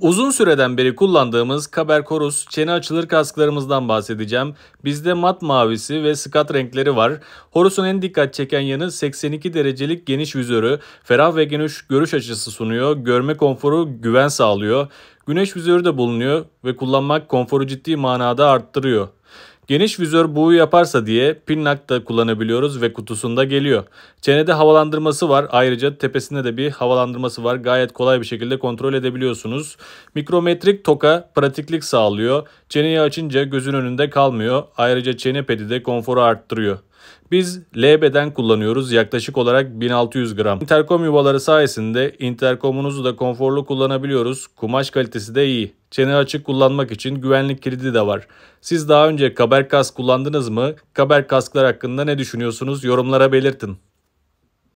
Uzun süreden beri kullandığımız Kaber Korus çene açılır kasklarımızdan bahsedeceğim. Bizde mat mavisi ve skat renkleri var. Horus'un en dikkat çeken yanı 82 derecelik geniş vizörü, ferah ve geniş görüş açısı sunuyor, görme konforu güven sağlıyor. Güneş vizörü de bulunuyor ve kullanmak konforu ciddi manada arttırıyor. Geniş vizör buğu yaparsa diye pinnak da kullanabiliyoruz ve kutusunda geliyor. Çenede havalandırması var. Ayrıca tepesinde de bir havalandırması var. Gayet kolay bir şekilde kontrol edebiliyorsunuz. Mikrometrik toka pratiklik sağlıyor. Çeneyi açınca gözün önünde kalmıyor. Ayrıca çene pedi de konforu arttırıyor. Biz L beden kullanıyoruz yaklaşık olarak 1600 gram. Intercom yuvaları sayesinde intercom'unuzu da konforlu kullanabiliyoruz. Kumaş kalitesi de iyi. Çene açık kullanmak için güvenlik kilidi de var. Siz daha önce kaber kask kullandınız mı? Kaber kasklar hakkında ne düşünüyorsunuz? Yorumlara belirtin.